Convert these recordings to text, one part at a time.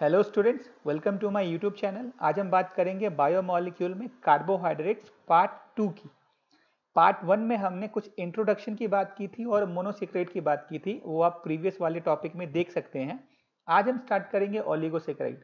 Hello students welcome to my YouTube channel आज हम बात करेंगे बायोमोलिक्यूल में कार्बोहाइड्रेट्स पार्ट टू की पार्ट वन में हमने कुछ इंट्रोडक्शन की बात की थी और मोनोसिक्रेट की बात की थी वो आप प्रीवियस वाले टॉपिक में देख सकते हैं आज हम स्टार्ट करेंगे oligosaccharide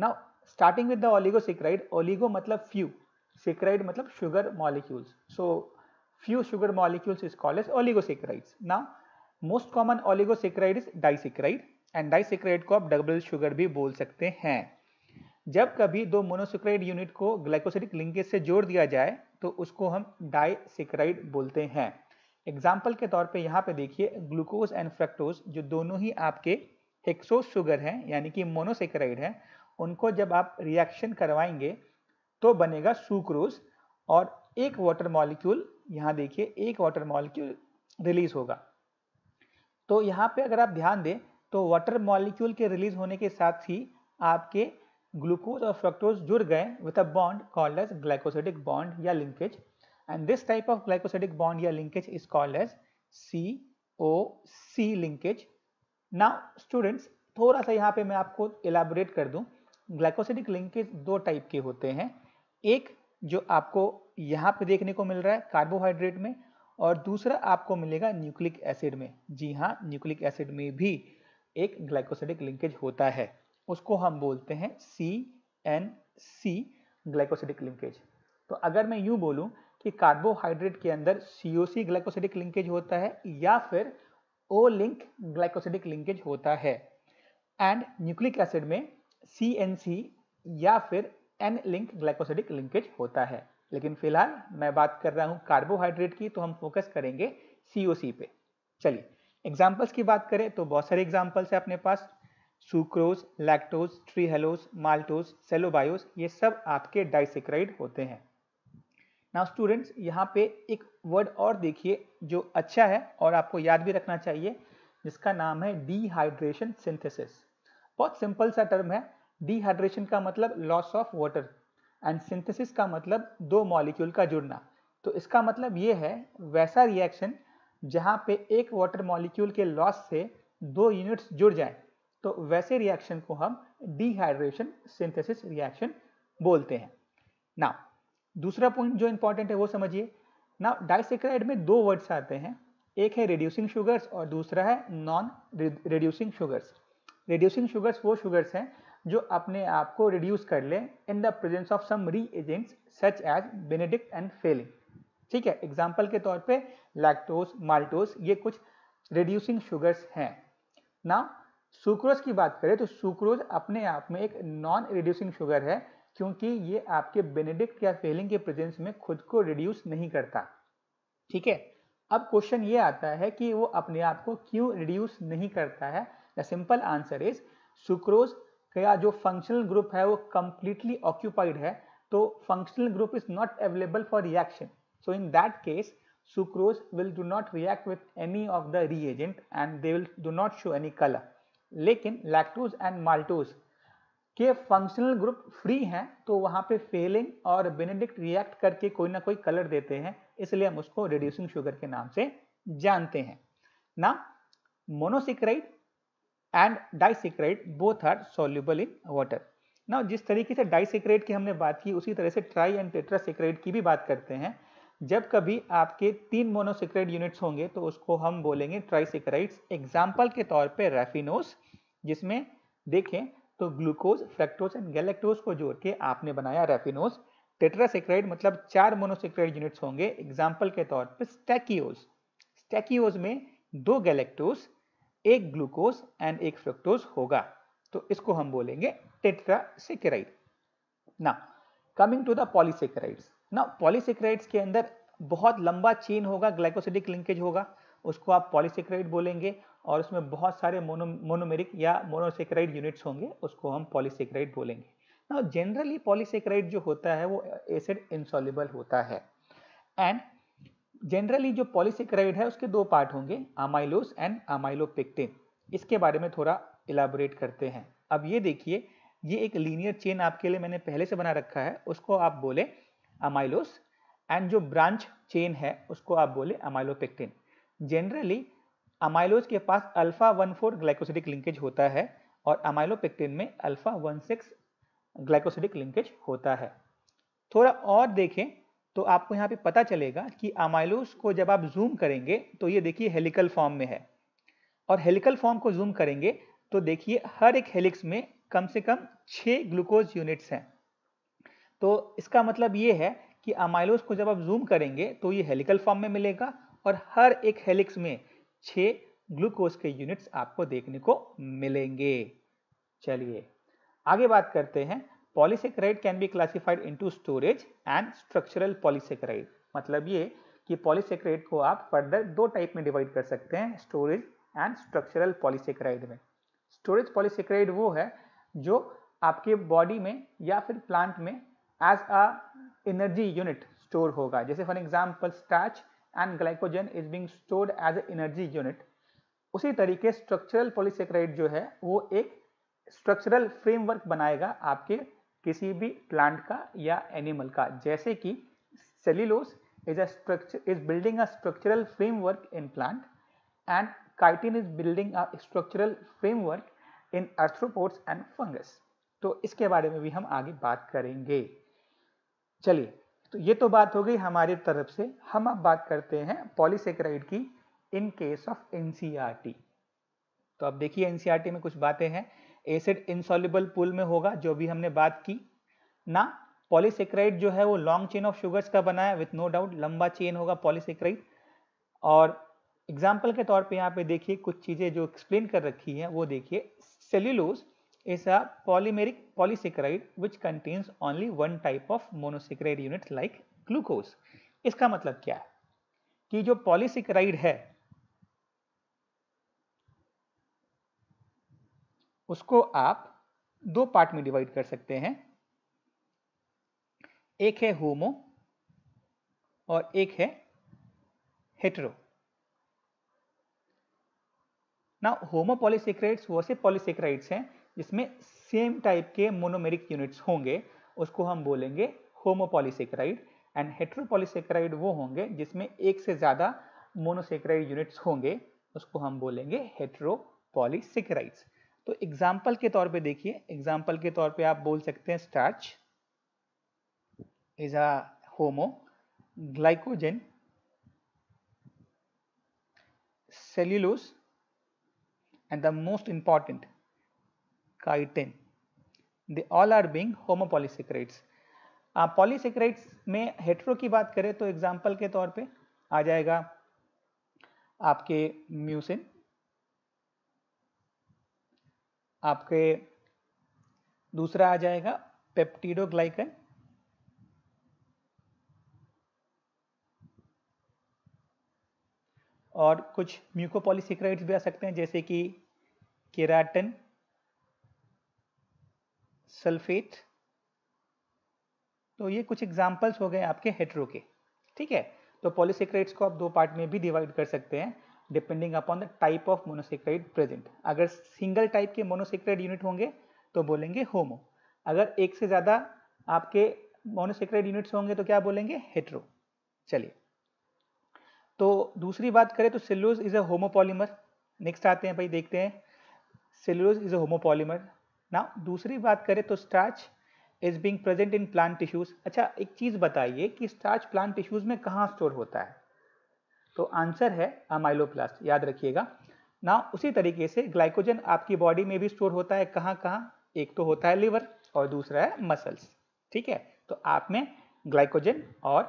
now starting with the oligosaccharide oligo मतलब फ्यू सिक्राइड मतलब sugar molecules so few sugar molecules is called as oligosaccharides now most common oligosaccharide is disaccharide and disaccharide को आप डबल शुगर भी बोल सकते हैं जब कभी दो मोनोसिक्राइड यूनिट को ग्लाइकोसिडिक लिंकेज से जोड़ दिया जाए तो उसको हम डाइसिक्राइड बोलते हैं एग्जाम्पल के तौर पे यहाँ पे देखिए ग्लूकोज एंड फ्रक्टोज जो दोनों ही आपके एक्सोस शुगर हैं यानी कि मोनोसेक्राइड हैं उनको जब आप रिएक्शन करवाएंगे तो बनेगा सुक्रोज और एक वाटर मॉलिक्यूल यहाँ देखिए एक वाटर मॉलिक्यूल रिलीज होगा तो यहाँ पे अगर आप ध्यान दें तो वाटर मॉलिक्यूल के रिलीज होने के साथ ही आपके ग्लूकोज और फ्रक्टोज जुड़ गए with a bond called as glycosidic bond या linkage and this type of type bond या linkage is called as C O C linkage now students थोड़ा सा यहाँ पे मैं आपको इलाबोरेट कर दूँ glycosidic लिंकेज दो टाइप के होते हैं एक जो आपको यहाँ पे देखने को मिल रहा है कार्बोहाइड्रेट में और दूसरा आपको मिलेगा न्यूक्लिक एसिड में जी हाँ न्यूक्लिक एसिड में भी एक ग्लाइकोसिडिक लिंकेज होता है उसको हम बोलते हैं C N C glycosidic linkage तो अगर मैं यूं बोलूं कि कार्बोहाइड्रेट के अंदर सी ओ सी ग्लाइकोसिडिक लिंकेज होता है या फिर ओ लिंक ग्लाइकोसिडिक लिंकेज होता है एंड न्यूक्लिक एसिड में सी एन सी या फिर एन लिंक ग्लाइकोसिडिक लिंकेज होता है लेकिन फिलहाल मैं बात कर रहा हूं कार्बोहाइड्रेट की तो हम फोकस करेंगे सी ओ सी पे चलिए एग्जाम्पल्स की बात करें तो बहुत सारे एग्जाम्पल्स है अपने पास sucrose lactose trehalose maltose cellobiose ये सब आपके डाइसेक्राइड होते हैं ना स्टूडेंट्स यहाँ पे एक वर्ड और देखिए जो अच्छा है और आपको याद भी रखना चाहिए जिसका नाम है डिहाइड्रेशन सिंथेसिस बहुत सिंपल सा टर्म है डिहाइड्रेशन का मतलब loss of water and synthesis का मतलब दो मॉलिक्यूल का जुड़ना तो इसका मतलब ये है वैसा रिएक्शन जहां पे एक वाटर मॉलिक्यूल के लॉस से दो यूनिट्स जुड़ जाए तो वैसे रिएक्शन को हम डिहाइड्रेशन सिंथेसिस रिएक्शन बोलते हैं ना दूसरा पॉइंट जो इंपॉर्टेंट है वो समझिए ना डाइसेक्राइड में दो वर्ड्स आते हैं एक है रिड्यूसिंग शुगर्स और दूसरा है non reducing sugars reducing sugars वो शुगर्स हैं जो अपने आप को रिड्यूस कर लें in the presence of some reagents such as Benedict and Fehling ठीक है एग्जाम्पल के तौर पे लैक्टोज माल्टोज ये कुछ रिड्यूसिंग शुगर्स हैं ना सुक्रोज की बात करें तो सुक्रोज अपने आप में एक नॉन रिड्यूसिंग शुगर है क्योंकि ये आपके बेनेडिक्ट या फेलिंग के प्रेजेंस में खुद को रिड्यूस नहीं करता ठीक है अब क्वेश्चन ये आता है कि वो अपने आप को क्यों रिड्यूस नहीं करता है the simple answer is sucrose का जो फंक्शनल ग्रुप है वो कंप्लीटली ऑक्यूपाइड है तो functional group is not available for reaction So in that case sucrose will do not react with any of the reagent and they will do not show any color. लेकिन lactose and maltose के functional group free हैं तो वहाँ पे Fehling और Benedict react करके कोई ना कोई कलर देते हैं इसलिए हम उसको रिड्यूसिंग शुगर के नाम से जानते हैं ना monosaccharide and disaccharide both are soluble in water ना जिस तरीके से डाइसिक्राइड की हमने बात की उसी तरह से ट्राई एंड टेट्रासिक्राइड की भी बात करते हैं जब कभी आपके तीन मोनोसिक्रेट यूनिट्स होंगे तो उसको हम बोलेंगे ट्राइसिक्राइड्स एग्जाम्पल के तौर पे रेफिनोस जिसमें देखें तो ग्लूकोज फ्रेक्टोज एंड गैलेक्टोज को जोड़ के आपने बनाया रेफिनोस टेट्रासिक्राइड मतलब चार मोनोसिक्राइड यूनिट्स होंगे एग्जाम्पल के तौर पर स्टैकियोज स्टैकियोज में दो गैलेक्टोज एक ग्लूकोज एंड एक फ्रक्टोज होगा तो इसको हम बोलेंगे टेट्रासिक्राइड ना कमिंग टू द पॉलीसेक्राइड्स ना पॉलीसेक्राइड्स के अंदर बहुत लंबा चेन होगा ग्लाइकोसिडिक लिंकेज होगा उसको आप पॉलीसेक्राइड बोलेंगे और उसमें बहुत सारे मोनो मोनोमेरिक या मोनोसेक्राइड यूनिट्स होंगे उसको हम पॉलीसेक्राइड बोलेंगे ना जनरली पॉलीसेक्राइड जो होता है वो एसिड इंसॉलिबल होता है एंड जनरली जो पॉलीसेक्राइड है उसके दो पार्ट होंगे अमाइलोस एंड अमाइलोपेक्टिन इसके बारे में थोड़ा इलाबोरेट करते हैं अब ये देखिए ये एक लीनियर चेन आपके लिए मैंने पहले से बना रखा है उसको आप बोले अमाइलोस एंड जो ब्रांच चेन है उसको आप बोले अमाइलोपेक्टिन जनरली अमाइलोज के पास alpha one four glycosidic linkage होता है और अमाइलोपेक्टिन में alpha one six glycosidic linkage होता है थोड़ा और देखें तो आपको यहाँ पे पता चलेगा कि अमाइलोस को जब आप जूम करेंगे तो ये देखिए हेलिकल फॉर्म में है और हेलिकल फॉर्म को जूम करेंगे तो देखिए हर एक हेलिक्स में कम से कम छः ग्लूकोज यूनिट्स हैं तो इसका मतलब ये है कि अमाइलोस को जब आप जूम करेंगे तो ये हेलिकल फॉर्म में मिलेगा और हर एक हेलिक्स में छः ग्लूकोज के यूनिट्स आपको देखने को मिलेंगे चलिए आगे बात करते हैं polysaccharide can be classified into storage and structural polysaccharide मतलब ये कि पॉलीसेक्राइड को आप फर्दर दो टाइप में डिवाइड कर सकते हैं स्टोरेज एंड स्ट्रक्चरल पॉलीसेक्राइड में स्टोरेज पॉलीसेक्राइड वो है जो आपके बॉडी में या फिर प्लांट में as a energy unit store होगा जैसे for example starch and glycogen is being stored as a energy unit उसी तरीके स्ट्रक्चरल पॉलीसेक्राइड जो है वो एक स्ट्रक्चरल फ्रेमवर्क बनाएगा आपके किसी भी प्लांट का या एनिमल का जैसे कि cellulose is a structure is building a structural framework in plant and chitin is building a structural framework in arthropods and fungus तो इसके बारे में भी हम आगे बात करेंगे चलिए तो ये तो बात हो गई हमारी तरफ से हम अब बात करते हैं पॉलीसेक्राइड की in case of NCERT e तो अब देखिए एनसीईआरटी e में कुछ बातें हैं एसिड इंसॉल्युबल पुल में होगा जो भी हमने बात की ना पॉलीसेक्राइड जो है वो लॉन्ग चेन ऑफ शुगर्स का बनाया विथ नो डाउट लंबा चेन होगा पॉलीसेक्राइड और एग्जाम्पल के तौर पे यहाँ पे देखिए कुछ चीज़ें जो एक्सप्लेन कर रखी हैं वो देखिए cellulose is a polymeric polysaccharide which contains only one type of monosaccharide unit like glucose. इसका मतलब क्या है कि जो पॉलीसेक्राइड है उसको आप दो पार्ट में डिवाइड कर सकते हैं एक है होमो और एक है हेटरो ना होमो पॉलीसेक्राइड्स वो से पॉलीसेक्राइड्स हैं जिसमें सेम टाइप के मोनोमेरिक यूनिट्स होंगे उसको हम बोलेंगे होमोपोलीसेक्राइड एंड हेट्रोपोलीसेक्राइड वो होंगे जिसमें एक से ज़्यादा मोनोसेक्राइड यूनिट्स होंगे उसको हम बोलेंगे हेट्रोपोलीसेक्राइड्स तो एग्जाम्पल के तौर पे देखिए एग्जाम्पल के तौर पे आप बोल सकते हैं starch is a homo glycogen cellulose and the most important chitin they all are being homopolysaccharides आप पॉलीसेक्रेट्स में हेट्रो की बात करें तो एग्जाम्पल के तौर पर आ जाएगा आपके म्यूसिन आपके दूसरा आ जाएगा पेप्टीडोग्लाइकन और कुछ म्यूकोपॉलीसेक्राइड्स भी आ सकते हैं जैसे कि केराटन सल्फेट तो ये कुछ एग्जाम्पल्स हो गए आपके हेट्रो के ठीक है तो पॉलीसेक्राइड्स को आप दो पार्ट में भी डिवाइड कर सकते हैं depending upon the type of monosaccharide present अगर सिंगल टाइप के मोनोसेक्राइड यूनिट होंगे तो बोलेंगे होमो अगर एक से ज़्यादा आपके मोनोसेक्राइड यूनिट्स होंगे तो क्या बोलेंगे हेट्रो चलिए तो दूसरी बात करें तो cellulose is a homopolymer next आते हैं भाई देखते हैं सेल्यूज इज़ अ होमोपोलीमर ना दूसरी बात करें तो starch is being present in plant tissues अच्छा एक चीज़ बताइए कि स्टार्च प्लांट टिश्यूज में कहाँ स्टोर होता है तो आंसर है अमाइलोप्लास्ट याद रखिएगा ना उसी तरीके से ग्लाइकोजन आपकी बॉडी में भी स्टोर होता है कहाँ कहाँ एक तो होता है लिवर और दूसरा है मसल्स ठीक है तो आप में ग्लाइकोजन और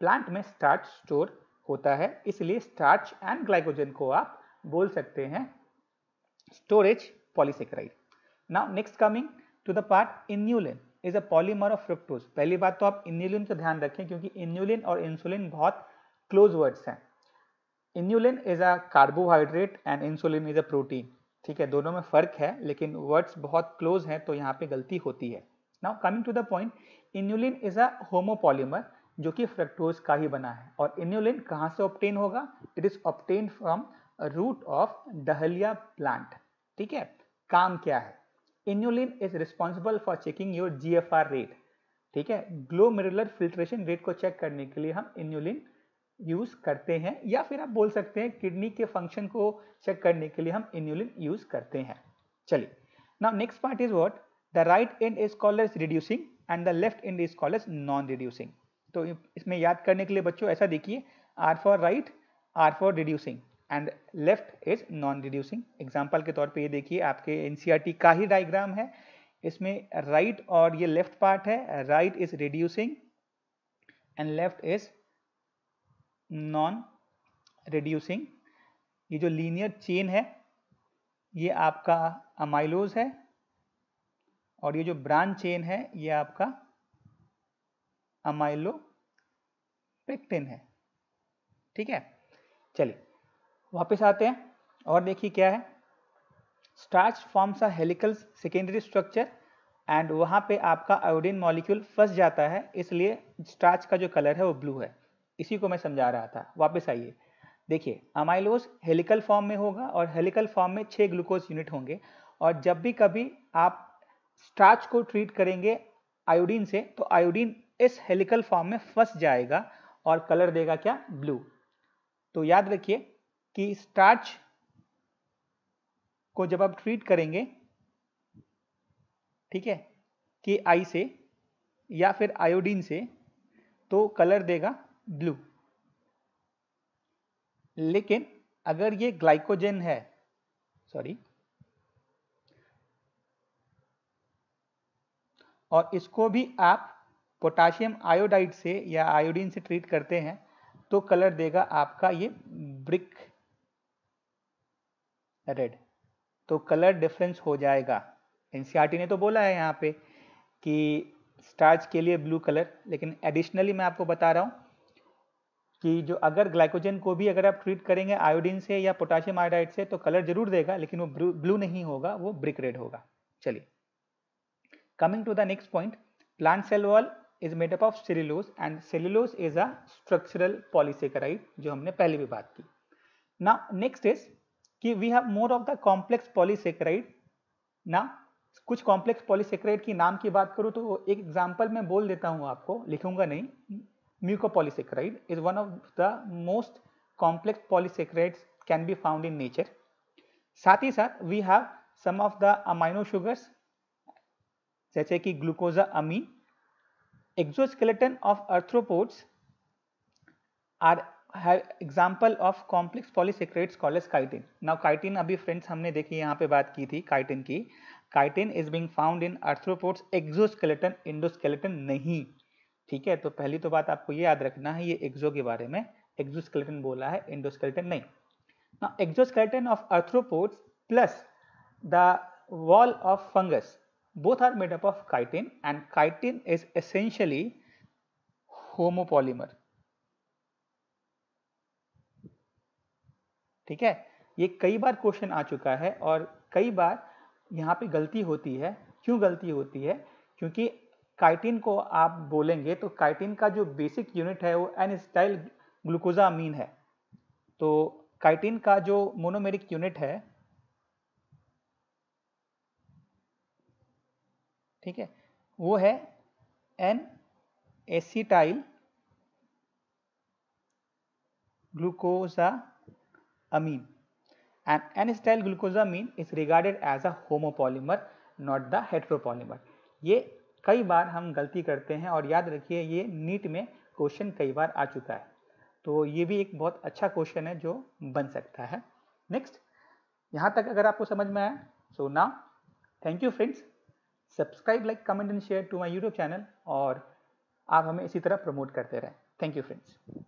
प्लांट में स्टार्च स्टोर होता है इसलिए स्टार्च एंड ग्लाइकोजन को आप बोल सकते हैं storage polysaccharide now next coming to the part inulin is a polymer of fructose पहली बात तो आप इन्यूलिन से ध्यान रखें क्योंकि इन्यूलिन और इंसुलिन बहुत क्लोज वर्ड्स हैं inulin is a carbohydrate and insulin is a protein ठीक है दोनों में फर्क है लेकिन वर्ड्स बहुत क्लोज हैं तो यहाँ पे गलती होती है now coming to the point inulin is a homopolymer जो कि फ्रक्टोज का ही बना है और इन्यूलिन कहाँ से ऑप्टेन होगा it is obtained from root of dahlia plant ठीक है काम क्या है inulin is responsible for checking your R rate ठीक है ग्लोमेरुलर फिल्ट्रेशन रेट को चेक करने के लिए हम इन्यूलिन यूज करते हैं या फिर आप बोल सकते हैं किडनी के फंक्शन को चेक करने के लिए हम इन्यूलिन यूज करते हैं चलिए now next part is what the right end is called as reducing and the left end is called as non reducing तो इसमें याद करने के लिए बच्चों ऐसा देखिए R for right R for reducing and left is non reducing example के तौर पे ये देखिए आपके टी e का ही डायग्राम है इसमें राइट right और ये लेफ्ट पार्ट है right is reducing and left is non reducing ये जो लीनियर चेन है ये आपका अमाइलोज है और ये जो ब्रांच चेन है ये आपका अमाइलो पेक्टिन है ठीक है चलिए वापस आते हैं और देखिए क्या है starch forms a helical secondary structure and वहाँ पे आपका आयोडीन मॉलिक्यूल फंस जाता है इसलिए स्टार्च का जो कलर है वो ब्लू है इसी को मैं समझा रहा था वापस आइए देखिए अमाइलोज हेलिकल फॉर्म में होगा और हेलिकल फॉर्म में छः ग्लूकोज यूनिट होंगे और जब भी कभी आप स्टार्च को ट्रीट करेंगे आयोडीन से तो आयोडीन इस हेलिकल फॉर्म में फंस जाएगा और कलर देगा क्या ब्लू तो याद रखिए कि स्टार्च को जब आप ट्रीट करेंगे ठीक है के आई से या फिर आयोडीन से तो कलर देगा ब्लू लेकिन अगर ये ग्लाइकोजन है सॉरी और इसको भी आप पोटाशियम आयोडाइड से या आयोडीन से ट्रीट करते हैं तो कलर देगा आपका ये ब्रिक रेड तो कलर डिफरेंस हो जाएगा एन e ने तो बोला है यहाँ पे कि स्टार्च के लिए ब्लू कलर लेकिन एडिशनली मैं आपको बता रहा हूँ कि जो अगर ग्लाइकोजन को भी अगर आप ट्रीट करेंगे आयोडीन से या पोटाशियम आयोडाइड से तो कलर जरूर देगा लेकिन वो ब्लू नहीं होगा वो ब्रिक रेड होगा चलिए coming to the next point plant cell wall is made up of cellulose and cellulose is a structural जो हमने पहले भी बात की ना नेक्स्ट इज कि we have more of the complex polysaccharide ना कुछ कॉम्प्लेक्स पॉलीसेक्राइड की नाम की बात करूँ तो एक एग्जाम्पल मैं बोल देता हूँ आपको लिखूंगा नहीं mucopolysaccharide is one of the most complex polysaccharide can be found in nature साथ ही साथ we have some of the amino sugars जैसे कि glucosamine exoskeleton of arthropods are have example of complex polysaccharides college chitin now chitin अभी friends हमने देखी यहाँ पे बात की थी काइटिन की chitin is being found in arthropods exoskeleton endoskeleton नहीं ठीक है तो पहली तो बात आपको ये याद रखना है ये एग्जो के बारे में एक्जोस्केलेटन बोला है इंडोस्केलेटन नहीं now exoskeleton of arthropods plus the wall of fungus both are made up of chitin and chitin is essentially homopolymer ठीक है ये कई बार क्वेश्चन आ चुका है और कई बार यहाँ पे गलती होती है क्यों गलती होती है क्योंकि काइटिन को आप बोलेंगे तो काइटिन का जो बेसिक यूनिट है वो एन स्टाइल अमीन है तो काइटिन का जो मोनोमेरिक यूनिट है ठीक है वो है N acetyl glucose amine. And N-acetyl glucosamine is regarded as a homopolymer, not the heteropolymer. ये कई बार हम गलती करते हैं और याद रखिए ये नीट में क्वेश्चन कई बार आ चुका है तो ये भी एक बहुत अच्छा क्वेश्चन है जो बन सकता है नेक्स्ट यहाँ तक अगर आपको समझ में आया सो ना thank you friends subscribe like comment and share to my YouTube channel और आप हमें इसी तरह प्रमोट करते रहें थैंक यू फ्रेंड्स